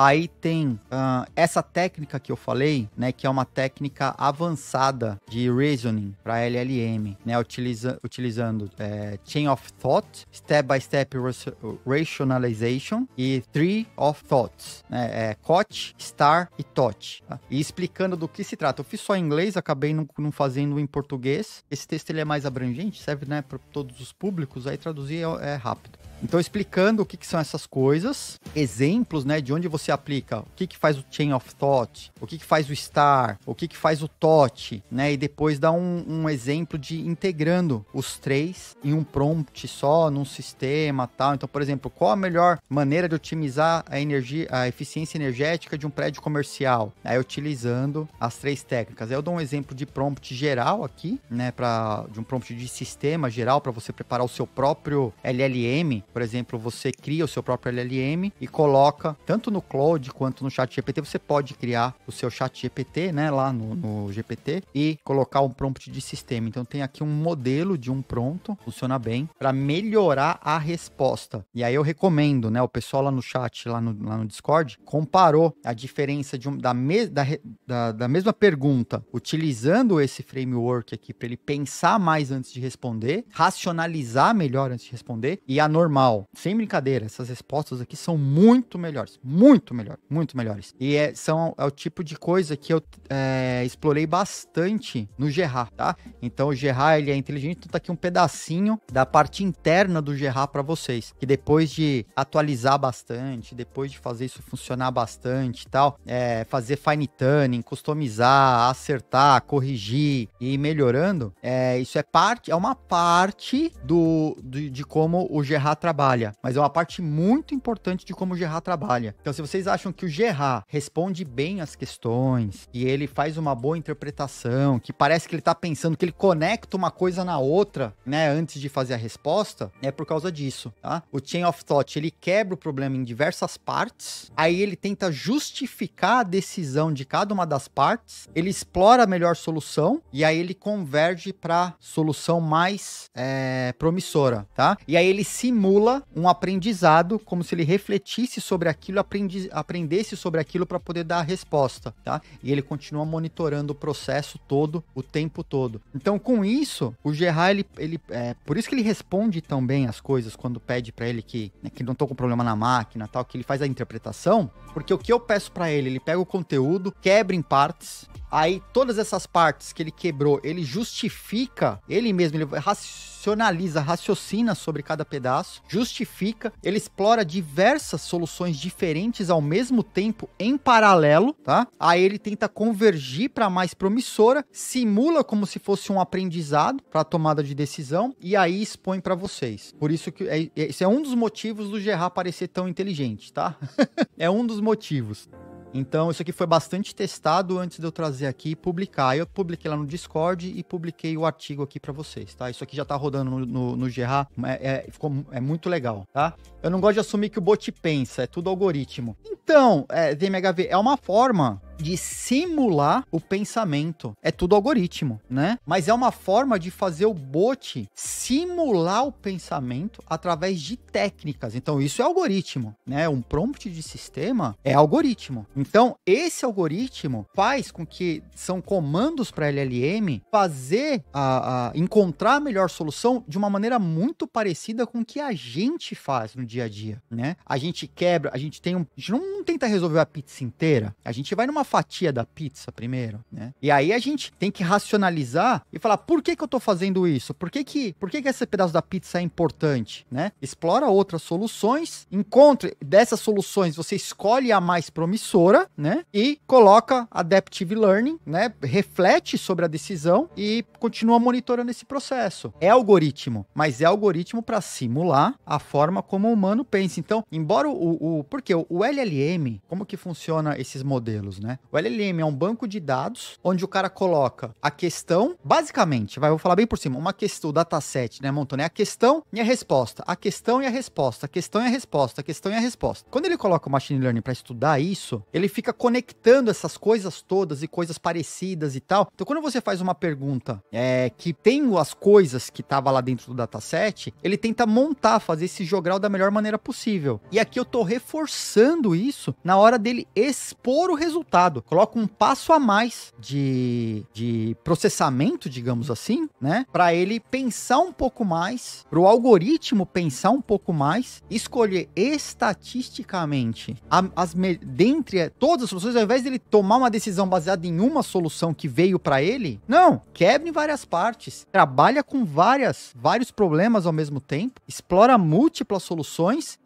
Aí tem uh, essa técnica que eu falei, né, que é uma técnica avançada de reasoning para LLM, né, utiliza, utilizando é, chain of thought, step by step rationalization e tree of thoughts, né, é, COT, STAR e TOT. Tá? E explicando do que se trata. Eu fiz só em inglês, acabei não, não fazendo em português. Esse texto ele é mais abrangente, serve né, para todos os públicos, aí traduzir é, é rápido. Então, explicando o que, que, são essas coisas, exemplos, né, de onde você aplica, o que, que faz o Chain of Thought, o que, que faz o Star, o que, que faz o TOT, né, e depois dá um, um exemplo de integrando os três em um prompt só, num sistema tal. Então, por exemplo, qual a melhor maneira de otimizar a energia, a eficiência energética de um prédio comercial? Aí, é utilizando as três técnicas. Aí eu dou um exemplo de prompt geral aqui, né, pra, de um prompt de sistema geral para você preparar o seu próprio LLM, por exemplo, você cria o seu próprio LLM e coloca tanto no Cloud quanto no Chat GPT. Você pode criar o seu Chat GPT, né, lá no, no GPT e colocar um prompt de sistema. Então tem aqui um modelo de um pronto, funciona bem para melhorar a resposta. E aí eu recomendo, né, o pessoal lá no chat, lá no, lá no Discord, comparou a diferença de um, da, me, da, da, da mesma pergunta, utilizando esse framework aqui para ele pensar mais antes de responder, racionalizar melhor antes de responder e a normal mal. Sem brincadeira, essas respostas aqui são muito melhores. Muito melhores. Muito melhores. E é, são, é o tipo de coisa que eu é, explorei bastante no Gerard, tá? Então o Gerard, ele é inteligente, então tá aqui um pedacinho da parte interna do Gerard para vocês. Que depois de atualizar bastante, depois de fazer isso funcionar bastante e tal, é, fazer fine tuning, customizar, acertar, corrigir e ir melhorando, é, isso é parte, é uma parte do, do de como o Gerard trabalha, mas é uma parte muito importante de como o Gerard trabalha. Então, se vocês acham que o Gerard responde bem as questões, que ele faz uma boa interpretação, que parece que ele tá pensando, que ele conecta uma coisa na outra, né, antes de fazer a resposta, é por causa disso, tá? O Chain of Thought, ele quebra o problema em diversas partes, aí ele tenta justificar a decisão de cada uma das partes, ele explora a melhor solução e aí ele converge para solução mais é, promissora, tá? E aí ele simula estimula um aprendizado, como se ele refletisse sobre aquilo, aprendi, aprendesse sobre aquilo para poder dar a resposta, tá? E ele continua monitorando o processo todo, o tempo todo. Então, com isso, o Gerard, ele, ele é, por isso que ele responde tão bem as coisas quando pede para ele que, né, que não tô com problema na máquina, tal, que ele faz a interpretação, porque o que eu peço para ele, ele pega o conteúdo, quebra em partes, Aí todas essas partes que ele quebrou, ele justifica, ele mesmo, ele racionaliza, raciocina sobre cada pedaço, justifica, ele explora diversas soluções diferentes ao mesmo tempo em paralelo, tá? Aí ele tenta convergir para mais promissora, simula como se fosse um aprendizado para tomada de decisão e aí expõe para vocês. Por isso que é, é, esse é um dos motivos do Gerard parecer tão inteligente, tá? é um dos motivos. Então, isso aqui foi bastante testado antes de eu trazer aqui e publicar. Eu publiquei lá no Discord e publiquei o artigo aqui para vocês, tá? Isso aqui já tá rodando no, no, no GH, é, é, ficou, é muito legal, tá? Eu não gosto de assumir que o bot pensa, é tudo algoritmo. Então, é, VMHV é uma forma de simular o pensamento. É tudo algoritmo, né? Mas é uma forma de fazer o bot simular o pensamento através de técnicas. Então, isso é algoritmo, né? Um prompt de sistema é algoritmo. Então, esse algoritmo faz com que são comandos para LLM fazer a, a, encontrar a melhor solução de uma maneira muito parecida com o que a gente faz no dia a dia, né? A gente quebra, a gente tem um. A gente não, tenta resolver a pizza inteira. A gente vai numa fatia da pizza primeiro, né? E aí a gente tem que racionalizar e falar por que, que eu tô fazendo isso? Por que, que, por que, que esse pedaço da pizza é importante, né? Explora outras soluções, encontre dessas soluções, você escolhe a mais promissora, né? E coloca adaptive learning, né? Reflete sobre a decisão e continua monitorando esse processo. É algoritmo, mas é algoritmo para simular a forma como humano pensa. Então, embora o, o porque o LLM, como que funciona esses modelos, né? O LLM é um banco de dados onde o cara coloca a questão, basicamente, vai, vou falar bem por cima, uma questão, o dataset, né, Montoni? A questão e a resposta, a questão e a resposta, a questão e a resposta, a questão e a resposta. Quando ele coloca o machine learning para estudar isso, ele fica conectando essas coisas todas e coisas parecidas e tal. Então, quando você faz uma pergunta é, que tem as coisas que tava lá dentro do dataset, ele tenta montar, fazer esse jogral da melhor melhor maneira possível. E aqui eu tô reforçando isso na hora dele expor o resultado. Coloca um passo a mais de, de processamento, digamos assim, né? Para ele pensar um pouco mais, para o algoritmo pensar um pouco mais, escolher estatisticamente as dentre todas as soluções, ao invés dele tomar uma decisão baseada em uma solução que veio para ele, não, quebra em várias partes, trabalha com várias vários problemas ao mesmo tempo, explora múltiplas soluções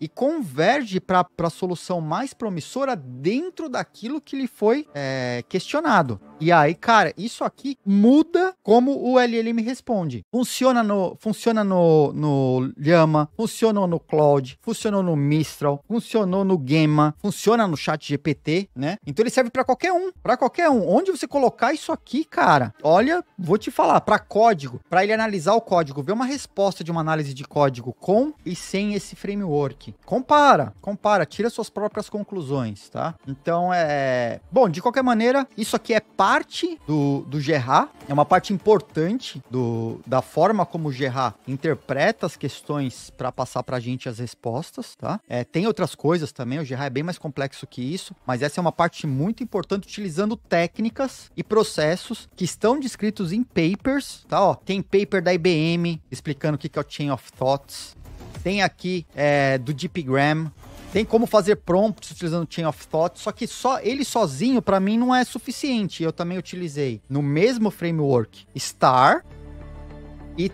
e converge para a solução mais promissora dentro daquilo que lhe foi é, questionado. E aí, cara, isso aqui muda como o LLM responde. Funciona no, funciona no, no Llama, funcionou no Cloud, funcionou no Mistral, funcionou no Gemma funciona no Chat GPT, né? Então ele serve para qualquer um, para qualquer um. Onde você colocar isso aqui, cara? Olha, vou te falar, para código, para ele analisar o código, ver uma resposta de uma análise de código com e sem esse frame framework. Compara, compara, tira suas próprias conclusões, tá? Então é. Bom, de qualquer maneira, isso aqui é parte do, do Gerard, é uma parte importante do, da forma como o Gerard interpreta as questões para passar para a gente as respostas, tá? É, tem outras coisas também, o Gerard é bem mais complexo que isso, mas essa é uma parte muito importante utilizando técnicas e processos que estão descritos em papers, tá? Ó, tem paper da IBM explicando o que é o Chain of Thoughts, tem aqui é, do Deep Graham, tem como fazer prompts utilizando Chain of Thought, só que só ele sozinho para mim não é suficiente. Eu também utilizei no mesmo framework Star e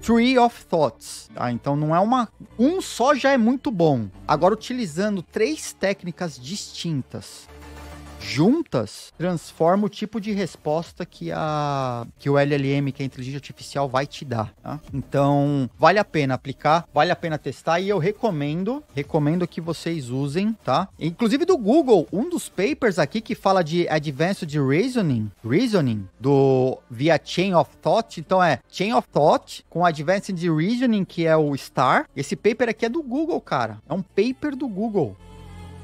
Tree of Thoughts. Tá? Então não é uma um só já é muito bom. Agora utilizando três técnicas distintas juntas transforma o tipo de resposta que, a, que o LLM, que é a inteligência artificial, vai te dar. Tá? Então, vale a pena aplicar, vale a pena testar e eu recomendo, recomendo que vocês usem, tá? Inclusive do Google, um dos papers aqui que fala de Advanced Reasoning, Reasoning, do via Chain of Thought, então é Chain of Thought com Advanced Reasoning, que é o STAR. Esse paper aqui é do Google, cara. É um paper do Google.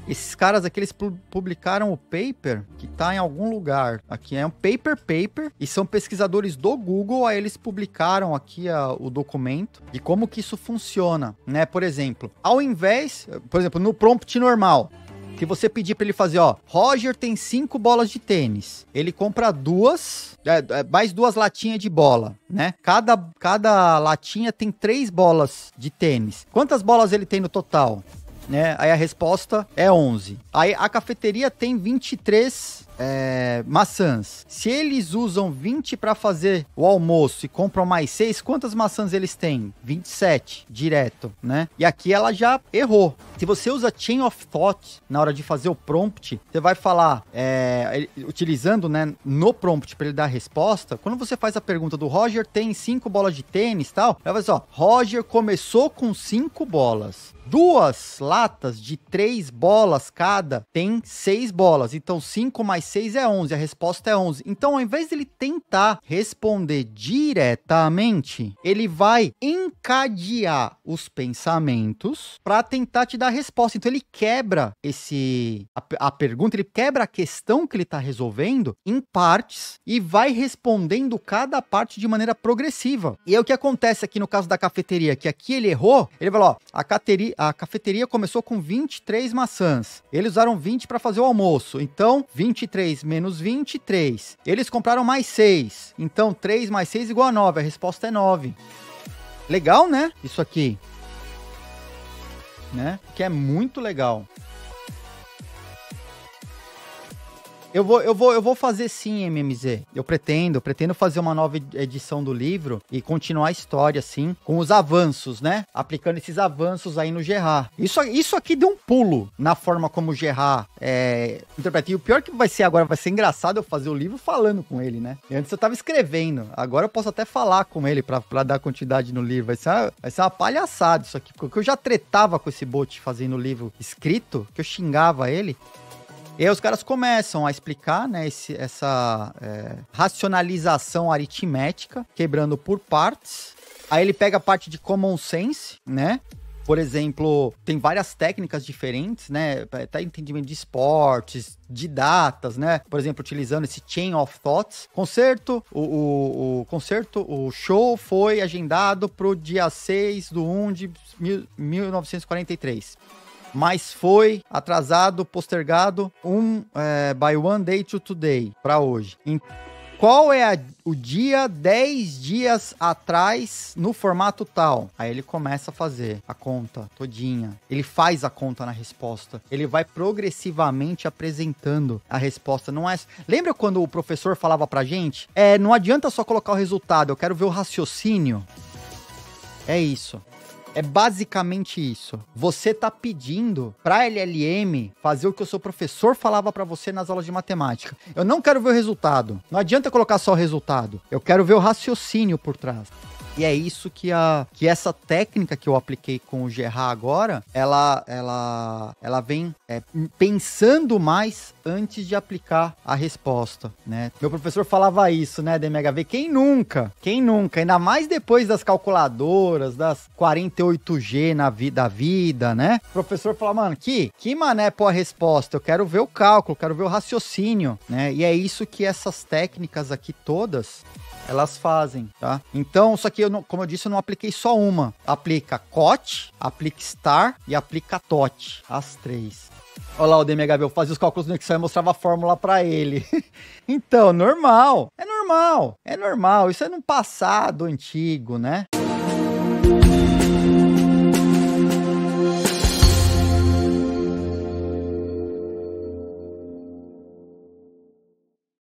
Esses caras aqui, eles publicaram o paper que tá em algum lugar. Aqui é um paper paper e são pesquisadores do Google, aí eles publicaram aqui a, o documento de como que isso funciona, né? Por exemplo, ao invés, por exemplo, no prompt normal, se você pedir para ele fazer, ó, Roger tem cinco bolas de tênis. Ele compra duas, é, é, mais duas latinhas de bola, né? Cada, cada latinha tem três bolas de tênis. Quantas bolas ele tem no total? né? Aí a resposta é 11. Aí a cafeteria tem 23 é, maçãs. Se eles usam 20 para fazer o almoço e compram mais 6, quantas maçãs eles têm? 27, direto, né? E aqui ela já errou. Se você usa Chain of Thought na hora de fazer o prompt, você vai falar, é, utilizando né, no prompt para ele dar a resposta, quando você faz a pergunta do Roger tem 5 bolas de tênis tal, ela vai só, Roger começou com 5 bolas. Duas latas de 3 bolas cada tem 6 bolas. Então 5 mais 6 é 11, a resposta é 11. Então, ao invés dele tentar responder diretamente, ele vai encadear os pensamentos para tentar te dar a resposta. Então, ele quebra esse a, a pergunta, ele quebra a questão que ele está resolvendo em partes e vai respondendo cada parte de maneira progressiva. E é o que acontece aqui no caso da cafeteria, que aqui ele errou, ele falou, ó, a, cateri, a cafeteria começou com 23 maçãs. Eles usaram 20 para fazer o almoço. Então, 23 3 menos 23. Eles compraram mais 6. Então, 3 mais 6 igual a 9. A resposta é 9. Legal, né? Isso aqui. Né? Que é muito legal. Eu vou, eu vou, eu vou fazer sim, MMZ. Eu pretendo, pretendo fazer uma nova edição do livro e continuar a história, assim, com os avanços, né? Aplicando esses avanços aí no Gerard. Isso, isso aqui deu um pulo na forma como o Gerard é, interpreta. E o pior que vai ser agora, vai ser engraçado eu fazer o livro falando com ele, né? Antes eu tava escrevendo, agora eu posso até falar com ele para dar quantidade no livro. Vai ser, uma, vai ser uma palhaçada isso aqui, porque eu já tretava com esse bot fazendo o livro escrito, que eu xingava ele. E aí os caras começam a explicar, né, esse, essa é, racionalização aritmética, quebrando por partes. Aí ele pega a parte de common sense, né? Por exemplo, tem várias técnicas diferentes, né? Tá entendimento de esportes, de datas, né? Por exemplo, utilizando esse chain of thoughts. Concerto, o, o, o concerto, o show foi agendado pro dia 6 do 1 de mil, 1943 mas foi atrasado, postergado um é, by one day to today, para hoje. qual é a, o dia 10 dias atrás no formato tal? Aí ele começa a fazer a conta todinha. Ele faz a conta na resposta. Ele vai progressivamente apresentando a resposta. Não é. Lembra quando o professor falava pra gente? É, não adianta só colocar o resultado, eu quero ver o raciocínio. É isso. É basicamente isso. Você tá pedindo pra LLM fazer o que o seu professor falava para você nas aulas de matemática. Eu não quero ver o resultado. Não adianta colocar só o resultado. Eu quero ver o raciocínio por trás. E é isso que a que essa técnica que eu apliquei com o Gerard agora, ela ela ela vem é, pensando mais antes de aplicar a resposta, né? Meu professor falava isso, né, DMHV? Quem nunca? Quem nunca? Ainda mais depois das calculadoras, das 48G na vida, da vida, né? O professor fala, mano, que, que mané pô a resposta? Eu quero ver o cálculo, quero ver o raciocínio, né? E é isso que essas técnicas aqui todas elas fazem, tá? Então, só que eu não, como eu disse, eu não apliquei só uma. Aplica COT, aplica STAR e aplica TOT. As três. Olha lá o DMHB, eu fazia os cálculos no Excel e mostrava a fórmula para ele. então, normal. É normal. É normal. Isso é no passado antigo, né?